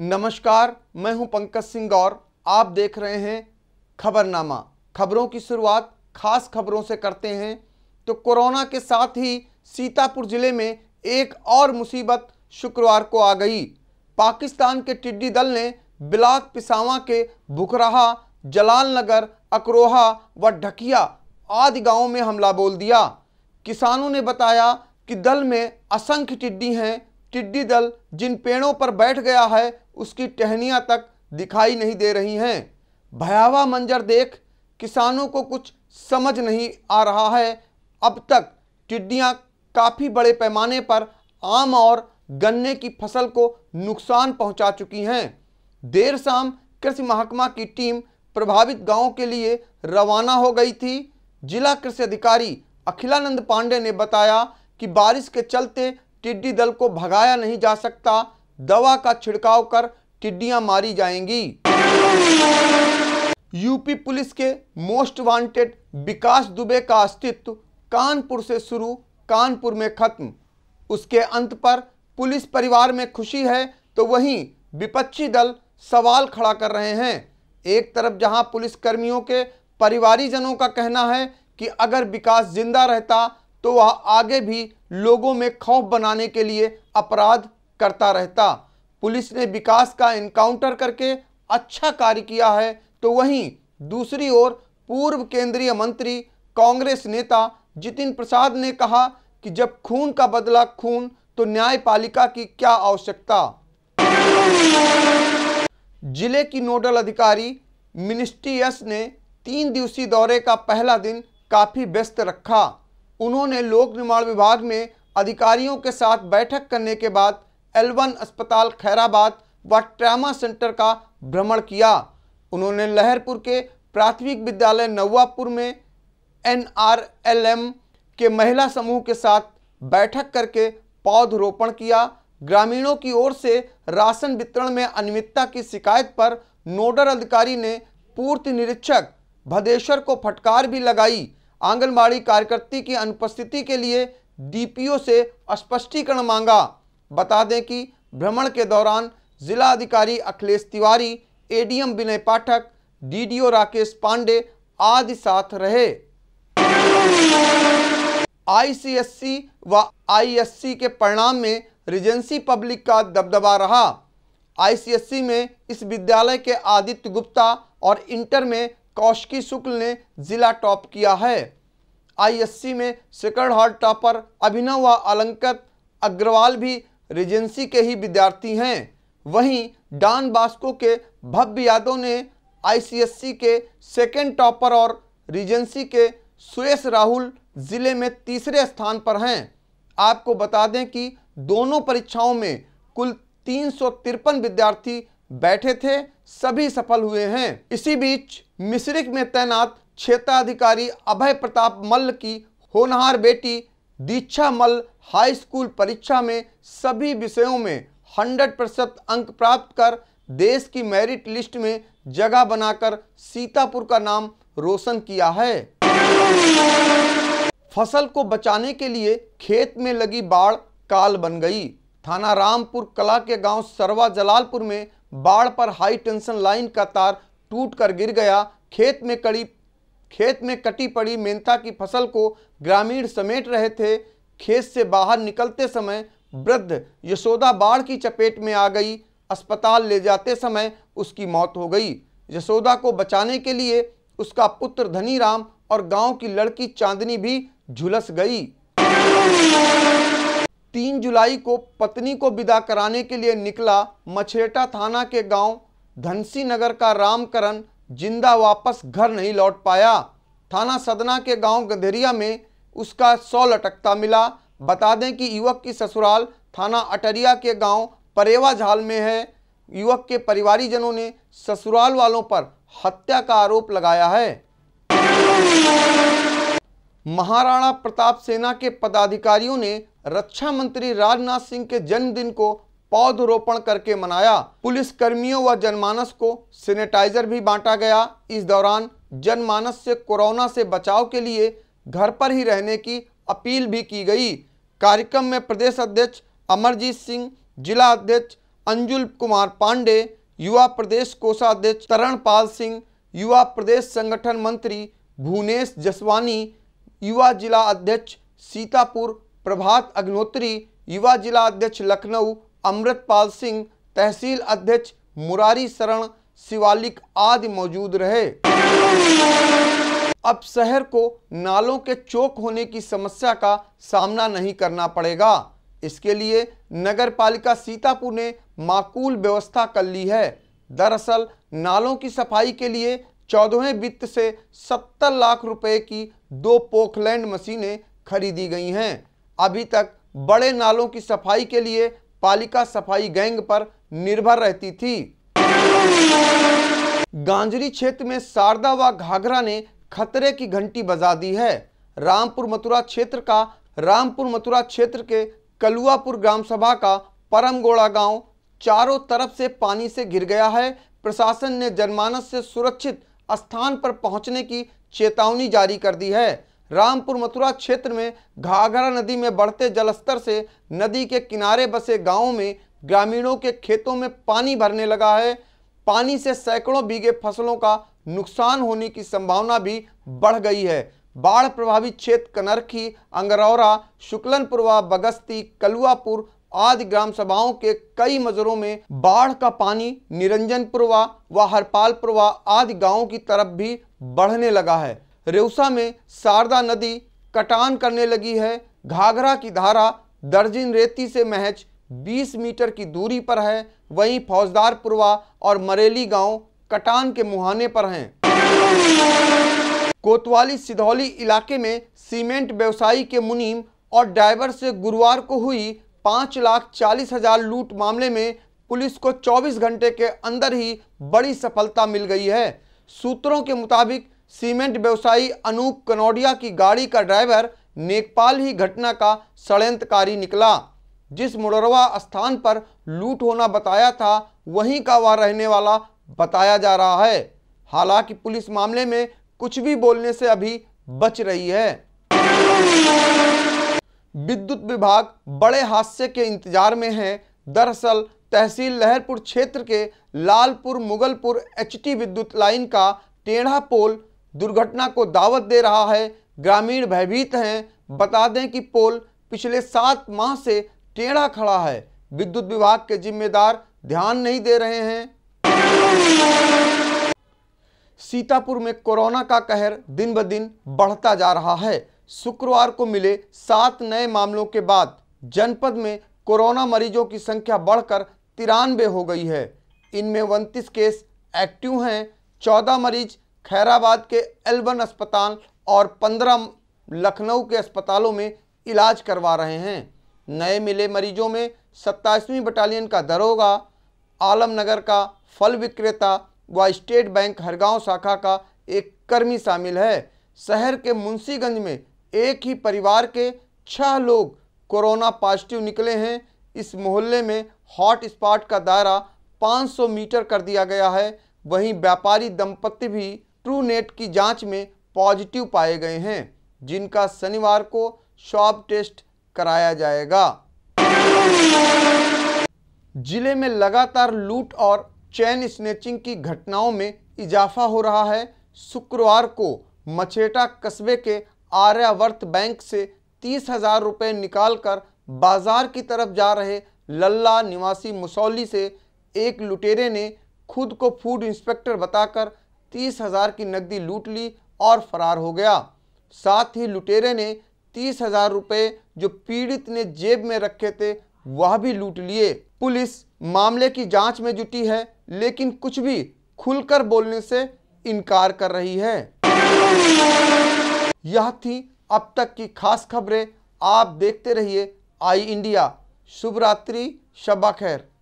नमस्कार मैं हूं पंकज सिंह गौर आप देख रहे हैं खबरनामा खबरों की शुरुआत खास खबरों से करते हैं तो कोरोना के साथ ही सीतापुर जिले में एक और मुसीबत शुक्रवार को आ गई पाकिस्तान के टिड्डी दल ने बिलाक पिसावा के भुखराहा जलाल नगर अकरोहा व ढकिया आदि गांवों में हमला बोल दिया किसानों ने बताया कि दल में असंख्य टिड्डी हैं टिड्डी दल जिन पेड़ों पर बैठ गया है उसकी टहनियाँ तक दिखाई नहीं दे रही हैं भयावह मंजर देख किसानों को कुछ समझ नहीं आ रहा है अब तक टिड्डियाँ काफ़ी बड़े पैमाने पर आम और गन्ने की फसल को नुकसान पहुंचा चुकी हैं देर शाम कृषि महकमा की टीम प्रभावित गांवों के लिए रवाना हो गई थी जिला कृषि अधिकारी अखिलानंद पांडे ने बताया कि बारिश के चलते टिड्डी दल को भगाया नहीं जा सकता दवा का छिड़काव कर टिड्डियां मारी जाएंगी यूपी पुलिस के मोस्ट वांटेड विकास दुबे का अस्तित्व कानपुर से शुरू कानपुर में खत्म उसके अंत पर पुलिस परिवार में खुशी है तो वहीं विपक्षी दल सवाल खड़ा कर रहे हैं एक तरफ जहां पुलिसकर्मियों के परिवारीजनों का कहना है कि अगर विकास जिंदा रहता तो वह आगे भी लोगों में खौफ बनाने के लिए अपराध करता रहता पुलिस ने विकास का इनकाउंटर करके अच्छा कार्य किया है तो वहीं दूसरी ओर पूर्व केंद्रीय मंत्री कांग्रेस नेता जितिन प्रसाद ने कहा कि जब खून का बदला खून तो न्यायपालिका की क्या आवश्यकता जिले की नोडल अधिकारी मिनिस्ट्री एस ने तीन दिवसीय दौरे का पहला दिन काफ़ी व्यस्त रखा उन्होंने लोक निर्माण विभाग में अधिकारियों के साथ बैठक करने के बाद एलवन अस्पताल खैराबाद व ट्रामा सेंटर का भ्रमण किया उन्होंने लहरपुर के प्राथमिक विद्यालय नवापुर में एनआरएलएम के महिला समूह के साथ बैठक करके पौधरोपण किया ग्रामीणों की ओर से राशन वितरण में अनियमितता की शिकायत पर नोडल अधिकारी ने पूर्ति निरीक्षक भदेश्वर को फटकार भी लगाई आंगनबाड़ी कार्यकर्ती की अनुपस्थिति के लिए डीपीओ से स्पष्टीकरण मांगा बता दें कि भ्रमण के दौरान जिला अधिकारी अखिलेश तिवारी एडीएम विनय पाठक डीडीओ राकेश पांडे आदि साथ रहे आईसीएससी व आईएससी के परिणाम में रिजेंसी पब्लिक का दबदबा रहा आईसीएससी में इस विद्यालय के आदित्य गुप्ता और इंटर में कौशकी शुक्ल ने जिला टॉप किया है आईएससी में सेकंड हार्ड टॉपर अभिनव व अलंकत अग्रवाल भी रेजेंसी के ही विद्यार्थी हैं वहीं डान बास्को के भव्य यादव ने आईसीएससी के सेकंड टॉपर और रीजेंसी के सुरेश राहुल ज़िले में तीसरे स्थान पर हैं आपको बता दें कि दोनों परीक्षाओं में कुल तीन विद्यार्थी बैठे थे सभी सफल हुए हैं इसी बीच मिश्रिक में तैनात क्षेत्राधिकारी अभय प्रताप मल्ल की होनहार बेटी दीक्षा मल्ल हाई स्कूल परीक्षा में सभी विषयों में 100 प्रतिशत अंक प्राप्त कर देश की मेरिट लिस्ट में जगह बनाकर सीतापुर का नाम रोशन किया है फसल को बचाने के लिए खेत में लगी बाढ़ काल बन गई थाना रामपुर कला के गांव सरवा जलालपुर में बाढ़ पर हाई टेंशन लाइन का तार टूट कर गिर गया खेत में कड़ी खेत में कटी पड़ी मेंथा की फसल को ग्रामीण समेट रहे थे खेत से बाहर निकलते समय वृद्ध यशोदा बाढ़ की चपेट में आ गई अस्पताल ले जाते समय उसकी मौत हो गई यशोदा को बचाने के लिए उसका पुत्र धनीराम और गांव की लड़की चांदनी भी झुलस गई तीन जुलाई को पत्नी को विदा कराने के लिए निकला मछेटा थाना के गांव धनसी नगर का रामकरण जिंदा वापस घर नहीं लौट पाया थाना सदना के गांव गंधेरिया में उसका सौ लटकता मिला बता दें कि युवक की ससुराल थाना अटरिया के गांव परेवा झाल में है युवक के परिवारीजनों ने ससुराल वालों पर हत्या का आरोप लगाया है महाराणा प्रताप सेना के पदाधिकारियों ने रक्षा मंत्री राजनाथ सिंह के जन्मदिन को पौधरोपण करके मनाया पुलिस कर्मियों व जनमानस को सैनिटाइजर भी बांटा गया इस दौरान जनमानस से कोरोना से बचाव के लिए घर पर ही रहने की अपील भी की गई कार्यक्रम में प्रदेश अध्यक्ष अमरजीत सिंह जिला अध्यक्ष अंजुल कुमार पांडे युवा प्रदेश कोषाध्यक्ष तरणपाल सिंह युवा प्रदेश संगठन मंत्री भुवनेश जसवानी युवा जिला अध्यक्ष सीतापुर प्रभात अग्नोत्री युवा जिला अध्यक्ष लखनऊ अमृतपाल सिंह तहसील अध्यक्ष मुरारी शरण शिवालिक आदि मौजूद रहे अब शहर को नालों के चौक होने की समस्या का सामना नहीं करना पड़ेगा इसके लिए नगर पालिका सीतापुर ने माकूल व्यवस्था कर ली है दरअसल नालों की सफाई के लिए चौदहवें वित्त से सत्तर लाख रुपए की दो पोखलैंड मशीनें खरीदी गई हैं अभी तक बड़े नालों की सफाई के लिए पालिका सफाई गैंग पर निर्भर रहती थी गांजरी क्षेत्र में शारदा व घाघरा ने खतरे की घंटी बजा दी है रामपुर मथुरा क्षेत्र का रामपुर मथुरा क्षेत्र के कलुआपुर ग्राम सभा का परमगोड़ा गांव चारों तरफ से पानी से घिर गया है प्रशासन ने जनमानस से सुरक्षित स्थान पर पहुंचने की चेतावनी जारी कर दी है रामपुर मथुरा क्षेत्र में घाघरा नदी में बढ़ते जलस्तर से नदी के किनारे बसे गांवों में ग्रामीणों के खेतों में पानी भरने लगा है पानी से सैकड़ों बीघे फसलों का नुकसान होने की संभावना भी बढ़ गई है बाढ़ प्रभावित क्षेत्र कनरखी अंगरौरा शुक्लनपुर व बगस्ती कलुआपुर आदि ग्राम सभाओं के कई मजरों में बाढ़ का पानी निरंजनपुरवा व हरपालपुरवा आदि गांवों की तरफ भी बढ़ने लगा है रेउसा में शारदा नदी कटान करने लगी है घाघरा की धारा दर्जन रेती से महज 20 मीटर की दूरी पर है वहीं फौजदारपुरवा और मरेली गांव कटान के मुहाने पर हैं कोतवाली सिधौली इलाके में सीमेंट व्यवसायी के मुनीम और ड्राइवर से गुरुवार को हुई पाँच लाख चालीस हजार लूट मामले में पुलिस को 24 घंटे के अंदर ही बड़ी सफलता मिल गई है सूत्रों के मुताबिक सीमेंट व्यवसायी अनूप कनौडिया की गाड़ी का ड्राइवर नेकपाल ही घटना का षड्यंत्रकारी निकला जिस मुडरवा स्थान पर लूट होना बताया था वहीं का वह रहने वाला बताया जा रहा है हालांकि पुलिस मामले में कुछ भी बोलने से अभी बच रही है विद्युत विभाग बड़े हादसे के इंतजार में है दरअसल तहसील लहरपुर क्षेत्र के लालपुर मुगलपुर एचटी विद्युत लाइन का टेढ़ा पोल दुर्घटना को दावत दे रहा है ग्रामीण भयभीत हैं बता दें कि पोल पिछले सात माह से टेढ़ा खड़ा है विद्युत विभाग के जिम्मेदार ध्यान नहीं दे रहे हैं सीतापुर में कोरोना का कहर दिन ब दिन बढ़ता जा रहा है शुक्रवार को मिले सात नए मामलों के बाद जनपद में कोरोना मरीजों की संख्या बढ़कर तिरानवे हो गई है इनमें उनतीस केस एक्टिव हैं चौदह मरीज खैराबाद के एल्बन अस्पताल और पंद्रह लखनऊ के अस्पतालों में इलाज करवा रहे हैं नए मिले मरीजों में सत्ताईसवीं बटालियन का दरोगा आलमनगर का फल विक्रेता व स्टेट बैंक हरगांव शाखा का एक कर्मी शामिल है शहर के मुंशीगंज में एक ही परिवार के छह लोग कोरोना पॉजिटिव निकले हैं इस मोहल्ले में हॉट स्पॉट का दायरा 500 मीटर कर दिया गया है वहीं व्यापारी दंपत्ति भी ट्रूनेट की जांच में पॉजिटिव पाए गए हैं जिनका शनिवार को शॉप टेस्ट कराया जाएगा जिले में लगातार लूट और चैन स्नेचिंग की घटनाओं में इजाफा हो रहा है शुक्रवार को मछेटा कस्बे के आर्यावर्त बैंक से तीस हजार रुपये निकालकर बाजार की तरफ जा रहे लल्ला निवासी मुसौली से एक लुटेरे ने खुद को फूड इंस्पेक्टर बताकर तीस हजार की नकदी लूट ली और फरार हो गया साथ ही लुटेरे ने तीस हजार रुपये जो पीड़ित ने जेब में रखे थे वह भी लूट लिए पुलिस मामले की जांच में जुटी है लेकिन कुछ भी खुलकर बोलने से इनकार कर रही है यह थी अब तक की खास खबरें आप देखते रहिए आई इंडिया शुभ रात्रि शबा खैर